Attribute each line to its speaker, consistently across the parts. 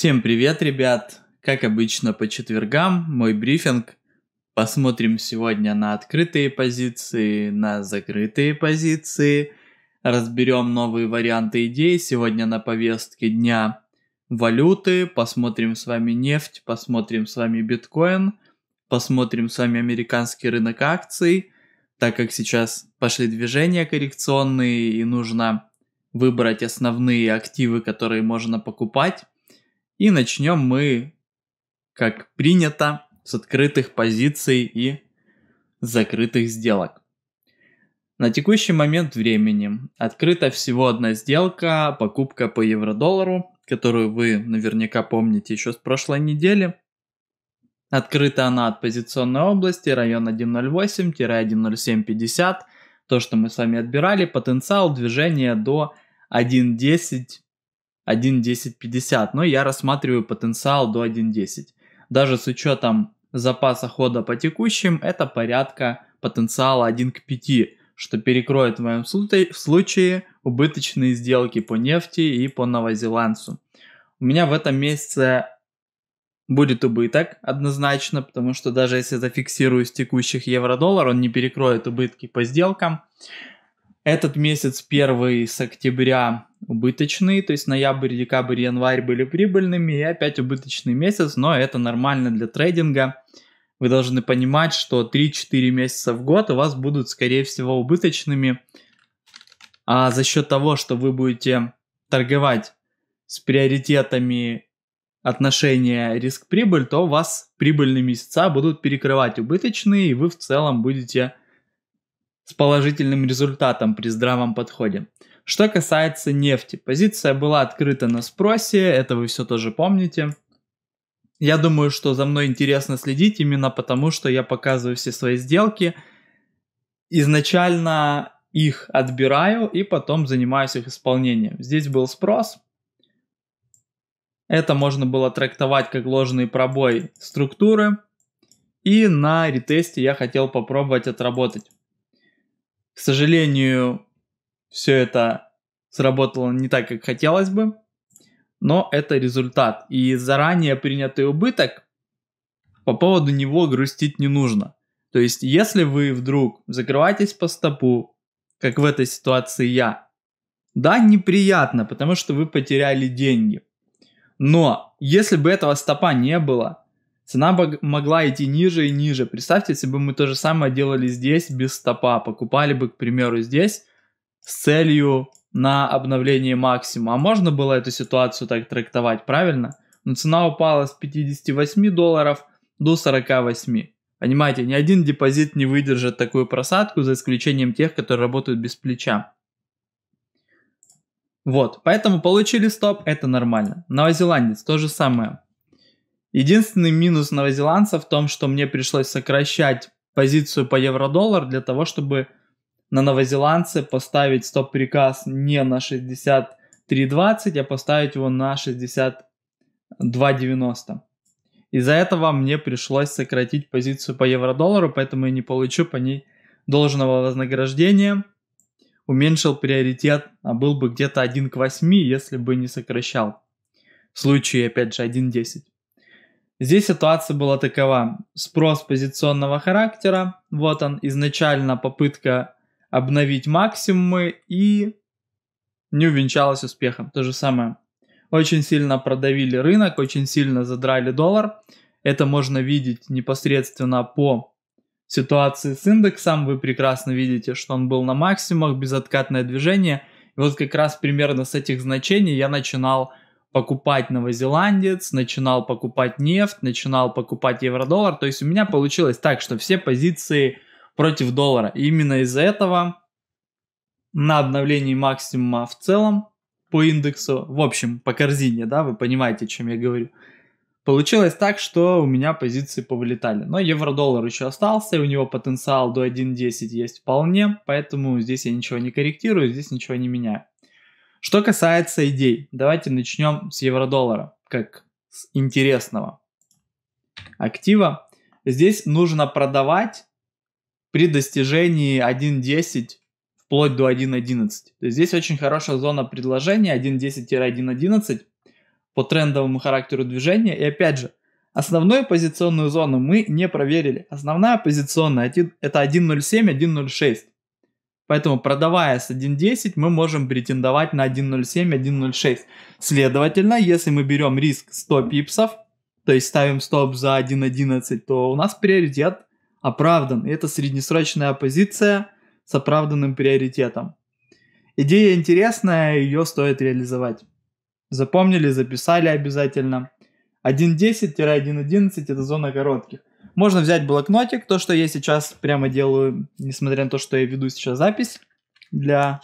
Speaker 1: Всем привет, ребят! Как обычно по четвергам, мой брифинг. Посмотрим сегодня на открытые позиции, на закрытые позиции. Разберем новые варианты идей. Сегодня на повестке дня валюты. Посмотрим с вами нефть, посмотрим с вами биткоин, посмотрим с вами американский рынок акций, так как сейчас пошли движения коррекционные и нужно выбрать основные активы, которые можно покупать. И начнем мы, как принято, с открытых позиций и закрытых сделок. На текущий момент времени открыта всего одна сделка, покупка по евро-доллару, которую вы наверняка помните еще с прошлой недели. Открыта она от позиционной области, район 1.08-1.0750, то, что мы с вами отбирали, потенциал движения до 1.10 1.10.50, но я рассматриваю потенциал до 1.10. Даже с учетом запаса хода по текущим, это порядка потенциала 1 к 5, что перекроет в моем случае убыточные сделки по нефти и по новозеландцу. У меня в этом месяце будет убыток однозначно, потому что даже если зафиксирую с текущих евро-доллар, он не перекроет убытки по сделкам. Этот месяц первый с октября убыточный, то есть ноябрь, декабрь, январь были прибыльными, и опять убыточный месяц, но это нормально для трейдинга. Вы должны понимать, что 3-4 месяца в год у вас будут, скорее всего, убыточными. А за счет того, что вы будете торговать с приоритетами отношения риск-прибыль, то у вас прибыльные месяца будут перекрывать убыточные, и вы в целом будете с положительным результатом при здравом подходе. Что касается нефти, позиция была открыта на спросе, это вы все тоже помните. Я думаю, что за мной интересно следить именно потому, что я показываю все свои сделки. Изначально их отбираю и потом занимаюсь их исполнением. Здесь был спрос. Это можно было трактовать как ложный пробой структуры. И на ретесте я хотел попробовать отработать. К сожалению, все это сработало не так, как хотелось бы, но это результат. И заранее принятый убыток, по поводу него грустить не нужно. То есть, если вы вдруг закрываетесь по стопу, как в этой ситуации я, да, неприятно, потому что вы потеряли деньги. Но если бы этого стопа не было, Цена могла идти ниже и ниже. Представьте, если бы мы то же самое делали здесь без стопа. Покупали бы, к примеру, здесь с целью на обновление максимума. А можно было эту ситуацию так трактовать, правильно? Но цена упала с 58 долларов до 48. Понимаете, ни один депозит не выдержит такую просадку, за исключением тех, которые работают без плеча. Вот, поэтому получили стоп, это нормально. Новозеландец, то же самое. Единственный минус новозеландца в том, что мне пришлось сокращать позицию по евро-доллар для того, чтобы на новозеландце поставить стоп-приказ не на 63.20, а поставить его на 62.90. Из-за этого мне пришлось сократить позицию по евро-доллару, поэтому я не получу по ней должного вознаграждения. Уменьшил приоритет, а был бы где-то 1 к 8, если бы не сокращал. В случае, опять же, 1.10. Здесь ситуация была такова. Спрос позиционного характера, вот он, изначально попытка обновить максимумы и не увенчалась успехом. То же самое. Очень сильно продавили рынок, очень сильно задрали доллар. Это можно видеть непосредственно по ситуации с индексом. Вы прекрасно видите, что он был на максимумах, безоткатное движение. И вот как раз примерно с этих значений я начинал покупать новозеландец, начинал покупать нефть, начинал покупать евро-доллар. То есть у меня получилось так, что все позиции против доллара. И именно из-за этого на обновлении максимума в целом по индексу, в общем, по корзине, да, вы понимаете, о чем я говорю. Получилось так, что у меня позиции повылетали. Но евро-доллар еще остался, и у него потенциал до 1.10 есть вполне, поэтому здесь я ничего не корректирую, здесь ничего не меняю. Что касается идей, давайте начнем с евро-доллара, как с интересного актива. Здесь нужно продавать при достижении 1.10 вплоть до 1.11. Здесь очень хорошая зона предложения 1.10-1.11 по трендовому характеру движения. И опять же, основную позиционную зону мы не проверили. Основная позиционная это 1.07, 1.06. Поэтому продавая с 1.10 мы можем претендовать на 1.07, 1.06. Следовательно, если мы берем риск 100 пипсов, то есть ставим стоп за 1.11, то у нас приоритет оправдан. И это среднесрочная позиция с оправданным приоритетом. Идея интересная, ее стоит реализовать. Запомнили, записали обязательно. 1.10-1.11 это зона коротких. Можно взять блокнотик, то, что я сейчас прямо делаю, несмотря на то, что я веду сейчас запись для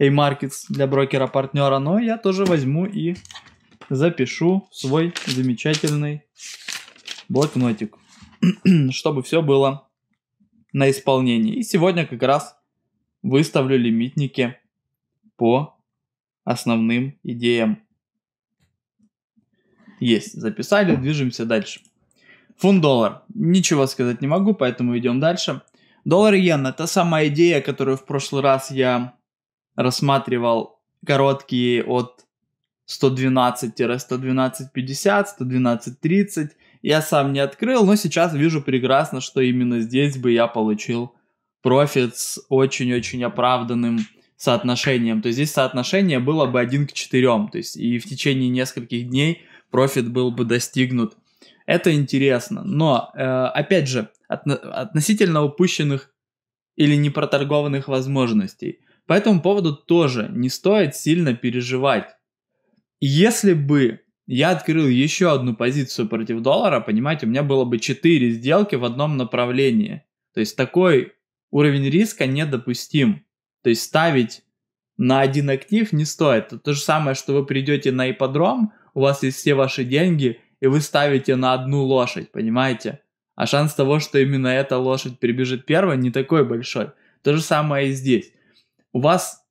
Speaker 1: A-Markets, для брокера-партнера, но я тоже возьму и запишу свой замечательный блокнотик, чтобы все было на исполнении. И сегодня как раз выставлю лимитники по основным идеям. Есть, записали, движемся дальше. Фунт-доллар. Ничего сказать не могу, поэтому идем дальше. Доллар и иена – это самая идея, которую в прошлый раз я рассматривал короткие от 112-112.50, 112.30. Я сам не открыл, но сейчас вижу прекрасно, что именно здесь бы я получил профит с очень-очень оправданным соотношением. То есть здесь соотношение было бы 1 к 4. То есть и в течение нескольких дней профит был бы достигнут – это интересно. Но, э, опять же, относительно упущенных или непроторгованных возможностей. По этому поводу тоже не стоит сильно переживать. Если бы я открыл еще одну позицию против доллара, понимаете, у меня было бы 4 сделки в одном направлении. То есть такой уровень риска недопустим. То есть ставить на один актив не стоит. Это то же самое, что вы придете на ипподром, у вас есть все ваши деньги, и вы ставите на одну лошадь, понимаете? А шанс того, что именно эта лошадь прибежит первой, не такой большой. То же самое и здесь. У вас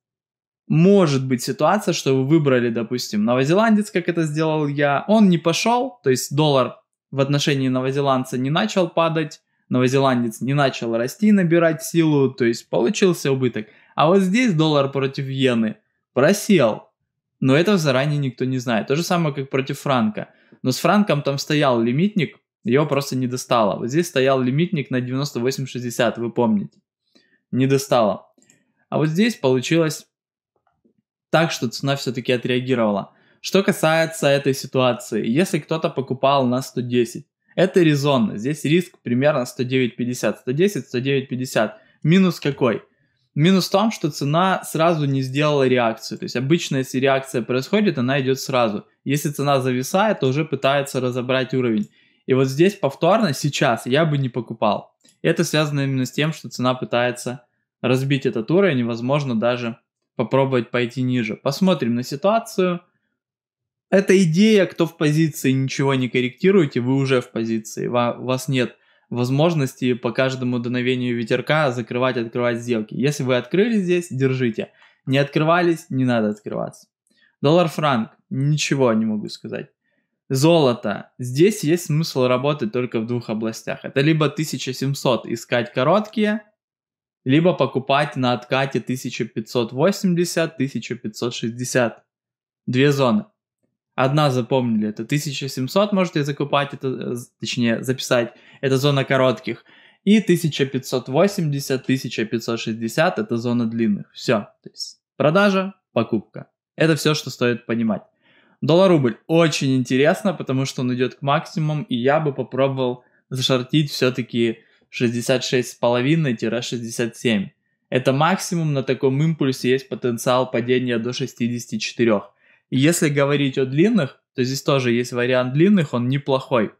Speaker 1: может быть ситуация, что вы выбрали, допустим, новозеландец, как это сделал я, он не пошел, то есть доллар в отношении новозеландца не начал падать, новозеландец не начал расти, набирать силу, то есть получился убыток. А вот здесь доллар против иены просел, но этого заранее никто не знает. То же самое, как против Франка. Но с Франком там стоял лимитник, его просто не достало. Вот здесь стоял лимитник на 98.60, вы помните. Не достало. А вот здесь получилось так, что цена все-таки отреагировала. Что касается этой ситуации, если кто-то покупал на 110, это резонно. Здесь риск примерно 109.50, 110, 109.50. Минус какой? Минус в том, что цена сразу не сделала реакцию. То есть обычно, если реакция происходит, она идет сразу. Если цена зависает, то уже пытается разобрать уровень. И вот здесь повторно сейчас я бы не покупал. Это связано именно с тем, что цена пытается разбить этот уровень и, возможно, даже попробовать пойти ниже. Посмотрим на ситуацию. Это идея, кто в позиции, ничего не корректируете, вы уже в позиции, вас нет возможности по каждому дуновению ветерка закрывать, и открывать сделки. Если вы открыли здесь, держите. Не открывались, не надо открываться. Доллар-франк, ничего не могу сказать. Золото. Здесь есть смысл работать только в двух областях. Это либо 1700 искать короткие, либо покупать на откате 1580-1560. Две зоны. Одна запомнили, это 1700 можете закупать, это, э, точнее записать, это зона коротких. И 1580-1560 это зона длинных. Все, то есть продажа, покупка. Это все, что стоит понимать. Доллар-рубль очень интересно, потому что он идет к максимумам, и я бы попробовал зашортить все-таки 66,5-67. Это максимум, на таком импульсе есть потенциал падения до 64. Если говорить о длинных, то здесь тоже есть вариант длинных, он неплохой.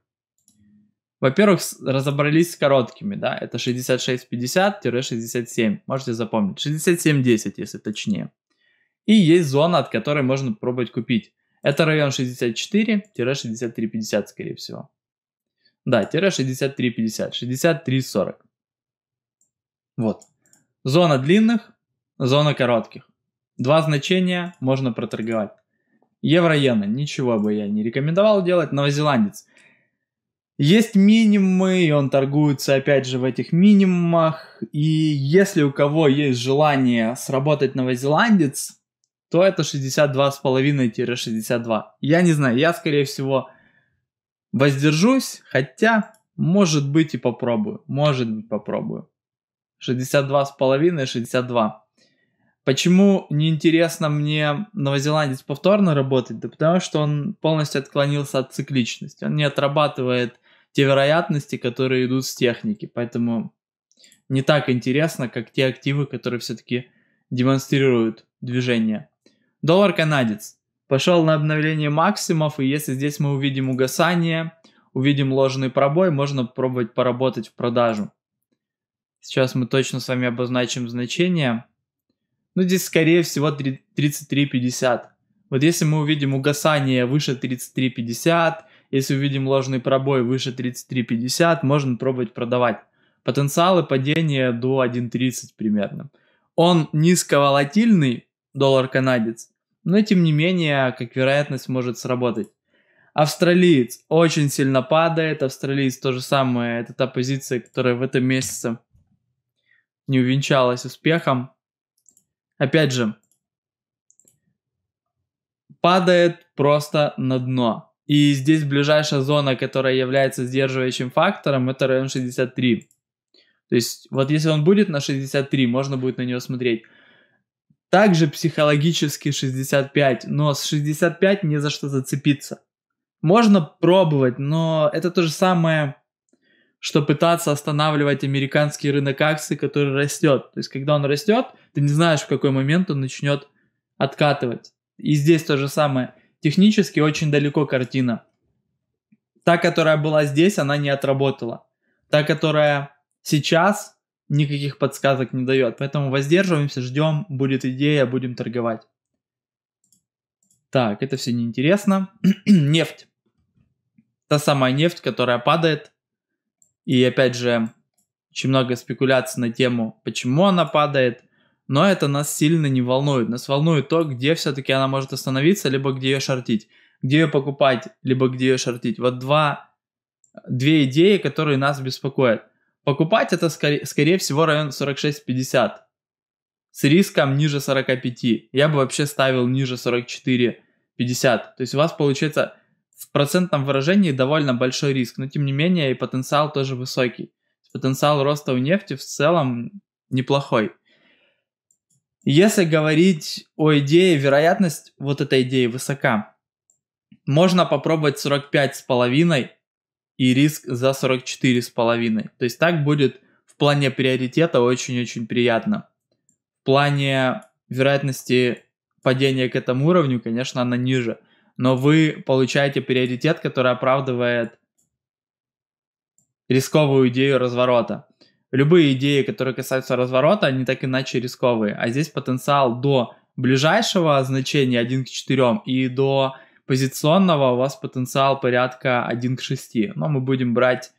Speaker 1: Во-первых, разобрались с короткими, да, это 66-50-67, можете запомнить, 67-10, если точнее. И есть зона, от которой можно пробовать купить. Это район 64-63-50, скорее всего. Да, тире 63-50, 63-40. Вот. Зона длинных, зона коротких. Два значения можно проторговать. Евроена, ничего бы я не рекомендовал делать. Новозеландец. Есть минимумы, и он торгуется опять же в этих минимумах. И если у кого есть желание сработать новозеландец, то это 62,5-62. Я не знаю, я скорее всего воздержусь, хотя может быть и попробую. Может быть попробую. 62,5-62. Почему неинтересно мне новозеландец повторно работать? Да потому что он полностью отклонился от цикличности. Он не отрабатывает те вероятности, которые идут с техники. Поэтому не так интересно, как те активы, которые все-таки демонстрируют движение. Доллар канадец пошел на обновление максимов, и если здесь мы увидим угасание, увидим ложный пробой, можно пробовать поработать в продажу. Сейчас мы точно с вами обозначим значение. Ну, здесь, скорее всего, 33-50. Вот если мы увидим угасание выше 33-50, если увидим ложный пробой выше 33-50, можно пробовать продавать. Потенциалы падения до 1.30 примерно. Он низковолатильный, доллар-канадец, но тем не менее, как вероятность может сработать. Австралиец очень сильно падает, австралиец то же самое, это та позиция, которая в этом месяце не увенчалась успехом, опять же, падает просто на дно. И здесь ближайшая зона, которая является сдерживающим фактором, это район 63. То есть вот если он будет на 63, можно будет на него смотреть. Также психологически 65, но с 65 не за что зацепиться. Можно пробовать, но это то же самое, что пытаться останавливать американский рынок акций, который растет. То есть, когда он растет, ты не знаешь, в какой момент он начнет откатывать. И здесь то же самое. Технически очень далеко картина. Та, которая была здесь, она не отработала. Та, которая сейчас, никаких подсказок не дает. Поэтому воздерживаемся, ждем, будет идея, будем торговать. Так, это все неинтересно. нефть. Та самая нефть, которая падает – и опять же, очень много спекуляций на тему, почему она падает, но это нас сильно не волнует. Нас волнует то, где все-таки она может остановиться, либо где ее шортить. Где ее покупать, либо где ее шортить. Вот два, две идеи, которые нас беспокоят. Покупать это, скорее, скорее всего, район 46-50. С риском ниже 45. Я бы вообще ставил ниже 44-50. То есть у вас получается в процентном выражении довольно большой риск, но тем не менее и потенциал тоже высокий. Потенциал роста у нефти в целом неплохой. Если говорить о идее, вероятность вот этой идеи высока. Можно попробовать 45,5 и риск за 44,5. То есть так будет в плане приоритета очень-очень приятно. В плане вероятности падения к этому уровню, конечно, она ниже – но вы получаете приоритет, который оправдывает рисковую идею разворота. Любые идеи, которые касаются разворота, они так иначе рисковые. А здесь потенциал до ближайшего значения 1 к 4 и до позиционного у вас потенциал порядка 1 к 6. Но мы будем брать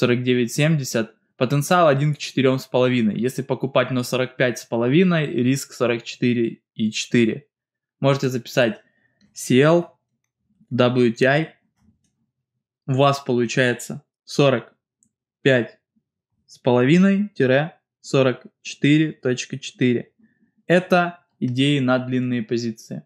Speaker 1: 49,70. Потенциал 1 к с половиной. Если покупать на с половиной, риск 44,4. Можете записать CL, WTI, у вас получается 45 с половиной-44.4. Это идеи на длинные позиции.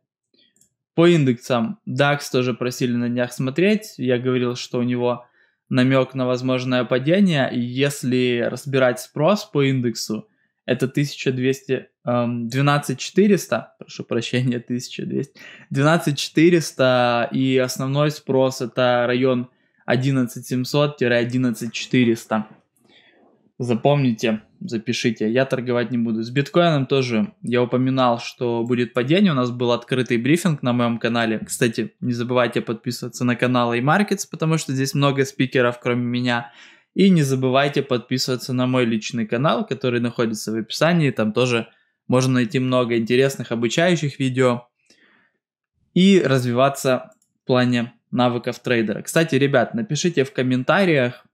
Speaker 1: По индексам DAX тоже просили на днях смотреть. Я говорил, что у него намек на возможное падение. если разбирать спрос по индексу, это 1200, 12400, эм, прошу прощения, 1200, 12400 и основной спрос это район 11700-11400. Запомните, запишите. Я торговать не буду. С биткоином тоже я упоминал, что будет падение. У нас был открытый брифинг на моем канале. Кстати, не забывайте подписываться на канал iMarkets, потому что здесь много спикеров, кроме меня. И не забывайте подписываться на мой личный канал, который находится в описании. Там тоже можно найти много интересных обучающих видео и развиваться в плане навыков трейдера. Кстати, ребят, напишите в комментариях,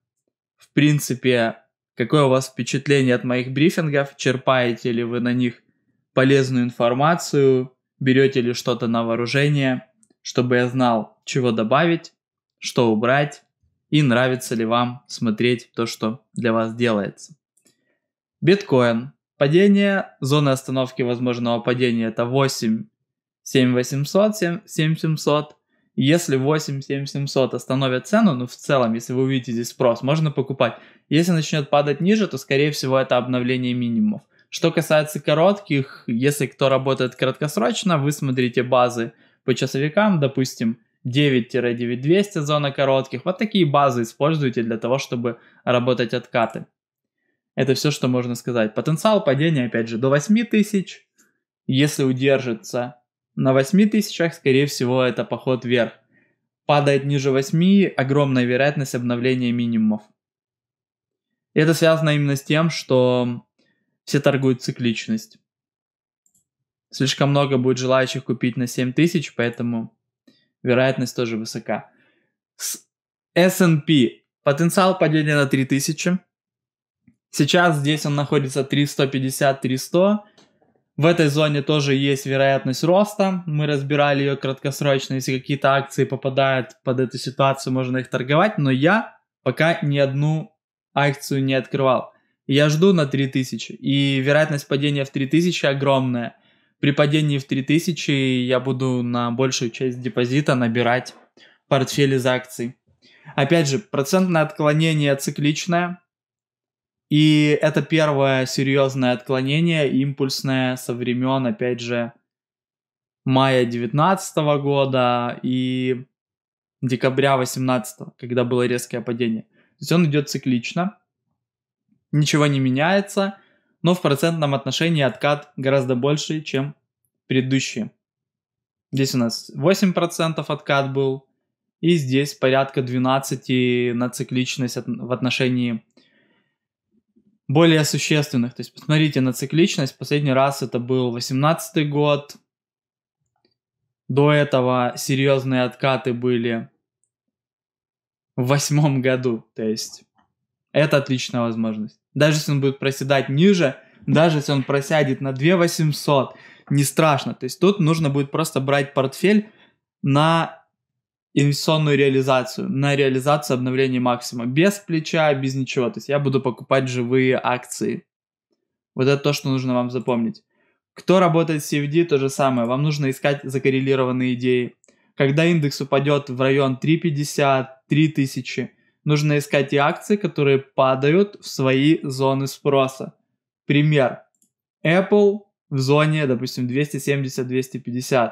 Speaker 1: в принципе, какое у вас впечатление от моих брифингов, черпаете ли вы на них полезную информацию, берете ли что-то на вооружение, чтобы я знал, чего добавить, что убрать и нравится ли вам смотреть то, что для вас делается. Биткоин. Падение, зоны остановки возможного падения это 8 7800, 7700. Если 8 7700 остановят цену, ну в целом, если вы увидите здесь спрос, можно покупать. Если начнет падать ниже, то скорее всего это обновление минимумов. Что касается коротких, если кто работает краткосрочно, вы смотрите базы по часовикам, допустим, 9-9200 зона коротких. Вот такие базы используйте для того, чтобы работать откаты. Это все, что можно сказать. Потенциал падения, опять же, до 8000. Если удержится на 8000, скорее всего, это поход вверх. Падает ниже 8, огромная вероятность обновления минимумов. это связано именно с тем, что все торгуют цикличность. Слишком много будет желающих купить на 7000, поэтому вероятность тоже высока. С S&P потенциал падения на 3000. Сейчас здесь он находится 350-300. В этой зоне тоже есть вероятность роста. Мы разбирали ее краткосрочно. Если какие-то акции попадают под эту ситуацию, можно их торговать. Но я пока ни одну акцию не открывал. Я жду на 3000. И вероятность падения в 3000 огромная при падении в 3000 я буду на большую часть депозита набирать портфель из акций. Опять же, процентное отклонение цикличное, и это первое серьезное отклонение, импульсное со времен, опять же, мая 2019 года и декабря 2018, когда было резкое падение. То есть он идет циклично, ничего не меняется – но в процентном отношении откат гораздо больше, чем предыдущие. Здесь у нас 8% откат был, и здесь порядка 12 на цикличность в отношении более существенных. То есть посмотрите на цикличность. Последний раз это был 18 год. До этого серьезные откаты были в восьмом году. То есть это отличная возможность. Даже если он будет проседать ниже, даже если он просядет на 2 800, не страшно. То есть тут нужно будет просто брать портфель на инвестиционную реализацию, на реализацию обновления максимума, без плеча, без ничего. То есть я буду покупать живые акции. Вот это то, что нужно вам запомнить. Кто работает с CFD, то же самое. Вам нужно искать закоррелированные идеи. Когда индекс упадет в район 350, 3000, нужно искать и акции, которые падают в свои зоны спроса. Пример. Apple в зоне, допустим, 270-250.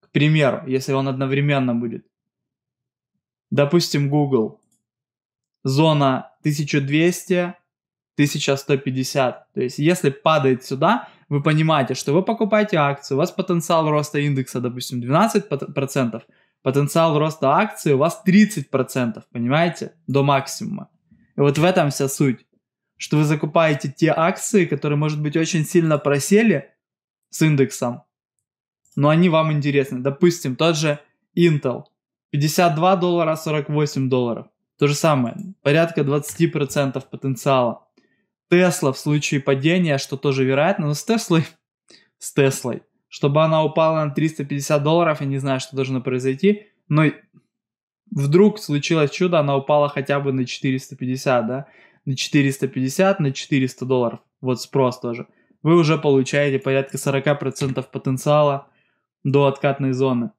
Speaker 1: К примеру, если он одновременно будет. Допустим, Google. Зона 1200-1150. То есть, если падает сюда, вы понимаете, что вы покупаете акцию, у вас потенциал роста индекса, допустим, 12%, потенциал роста акции у вас 30%, понимаете, до максимума. И вот в этом вся суть, что вы закупаете те акции, которые, может быть, очень сильно просели с индексом, но они вам интересны. Допустим, тот же Intel, 52 доллара, 48 долларов. То же самое, порядка 20% потенциала. Тесла в случае падения, что тоже вероятно, но с Теслой, с Теслой чтобы она упала на 350 долларов, я не знаю, что должно произойти, но вдруг случилось чудо, она упала хотя бы на 450, да, на 450, на 400 долларов, вот спрос тоже, вы уже получаете порядка 40% потенциала до откатной зоны.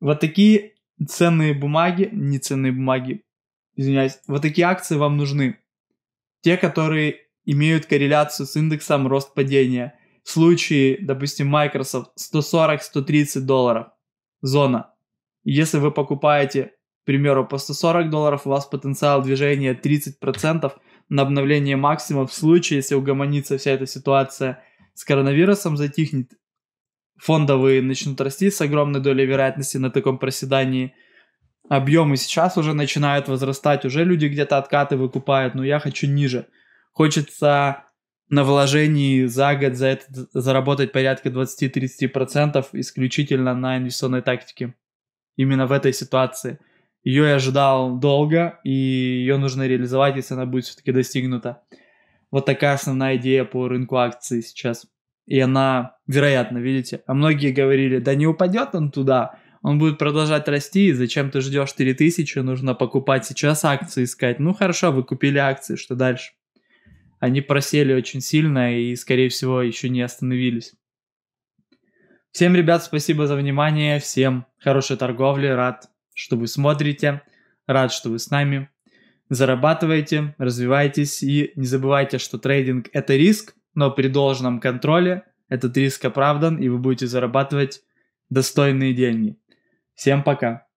Speaker 1: Вот такие ценные бумаги, не ценные бумаги, извиняюсь, вот такие акции вам нужны. Те, которые имеют корреляцию с индексом рост-падения – случае, допустим, Microsoft 140-130 долларов зона. Если вы покупаете, к примеру, по 140 долларов, у вас потенциал движения 30% на обновление максимума в случае, если угомонится вся эта ситуация с коронавирусом, затихнет, фондовые начнут расти с огромной долей вероятности на таком проседании. Объемы сейчас уже начинают возрастать, уже люди где-то откаты выкупают, но я хочу ниже. Хочется на вложении за год за это заработать порядка 20-30% исключительно на инвестиционной тактике. Именно в этой ситуации. Ее я ожидал долго, и ее нужно реализовать, если она будет все-таки достигнута. Вот такая основная идея по рынку акций сейчас. И она, вероятно, видите, а многие говорили, да не упадет он туда, он будет продолжать расти, зачем ты ждешь 4000, нужно покупать сейчас акции искать. Ну хорошо, вы купили акции, что дальше? они просели очень сильно и, скорее всего, еще не остановились. Всем, ребят, спасибо за внимание, всем хорошей торговли, рад, что вы смотрите, рад, что вы с нами. Зарабатывайте, развивайтесь и не забывайте, что трейдинг – это риск, но при должном контроле этот риск оправдан, и вы будете зарабатывать достойные деньги. Всем пока!